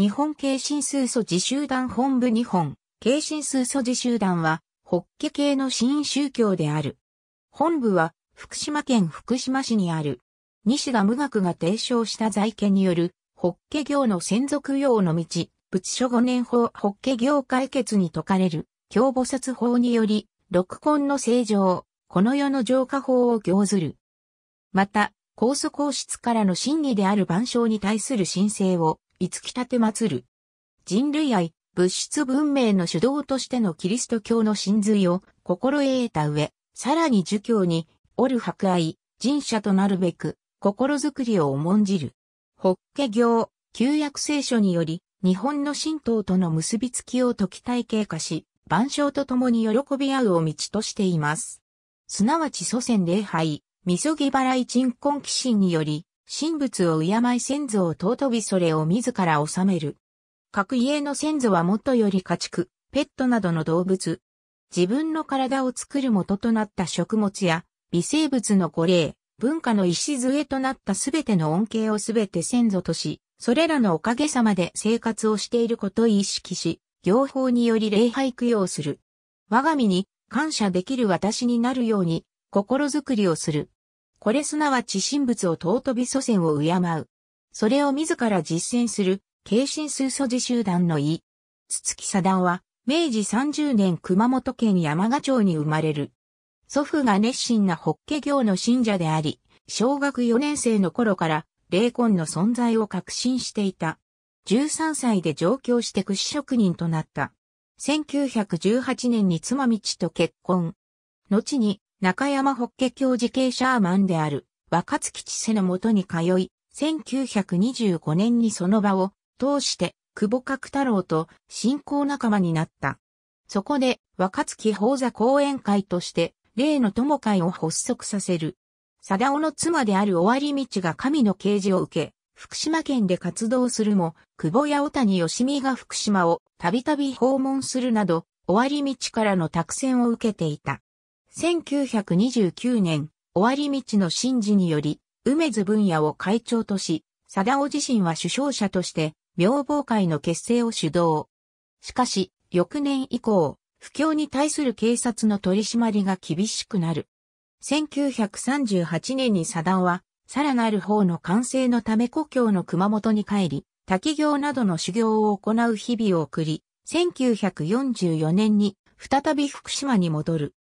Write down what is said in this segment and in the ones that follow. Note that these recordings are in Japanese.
日本軽心数素自集団本部日本、軽心数素自集団は、ホッケ系の新宗教である。本部は、福島県福島市にある、西田無学が提唱した財家による、ホッケ業の専属用の道、仏書五年法ホッケ業解決に説かれる、教菩薩法により、六根の正常、この世の浄化法を行ずる。また、高祖皇室からの審議である万象に対する申請を、五木立祭る。人類愛、物質文明の主導としてのキリスト教の神髄を心得た上、さらに儒教に、おる博愛、人者となるべく、心づくりを重んじる。法華経、旧約聖書により、日本の神道との結びつきを解き体系化し、万象と共に喜び合うを道としています。すなわち祖先礼拝、みそぎ払い鎮魂寄神により、神仏を敬い先祖を尊びそれを自ら治める。各家の先祖はもとより家畜、ペットなどの動物。自分の体を作る元となった食物や微生物の五霊、文化の礎となったすべての恩恵をすべて先祖とし、それらのおかげさまで生活をしていることを意識し、行法により礼拝供養する。我が身に感謝できる私になるように心づくりをする。これすなわち神仏を尊び祖先を敬う。それを自ら実践する、慶神数素寺集団の意。筒木貞夫は、明治30年熊本県山賀町に生まれる。祖父が熱心な法華経の信者であり、小学4年生の頃から霊魂の存在を確信していた。13歳で上京して屈職人となった。1918年に妻道と結婚。後に中山ホッケ教授系シャーマンである若月知世のもとに通い、1925年にその場を通して久保角太郎と信仰仲間になった。そこで若月宝座講演会として例の友会を発足させる。貞夫の妻である終わ道が神の啓示を受け、福島県で活動するも、久保や小谷吉美が福島をたびたび訪問するなど、終わ道からの託戦を受けていた。1929年、終わり道の神事により、梅津分野を会長とし、貞夫自身は首相者として、明房会の結成を主導。しかし、翌年以降、不況に対する警察の取り締まりが厳しくなる。1938年に貞夫は、さらなる方の完成のため故郷の熊本に帰り、滝行などの修行を行う日々を送り、1944年に再び福島に戻る。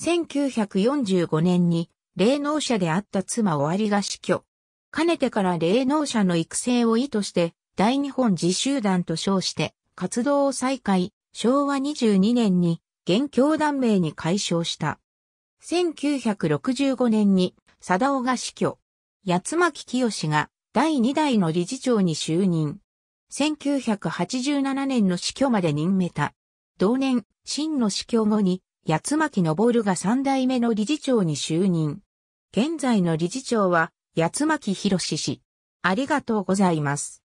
1945年に霊能者であった妻尾りが死去。かねてから霊能者の育成を意図して、大日本自習団と称して活動を再開、昭和22年に現教団名に解消した。1965年に、貞夫が死去。八巻清が第2代の理事長に就任。1987年の死去まで任めた。同年、真の死去後に、八巻昇が三代目の理事長に就任。現在の理事長は、八巻博氏。ありがとうございます。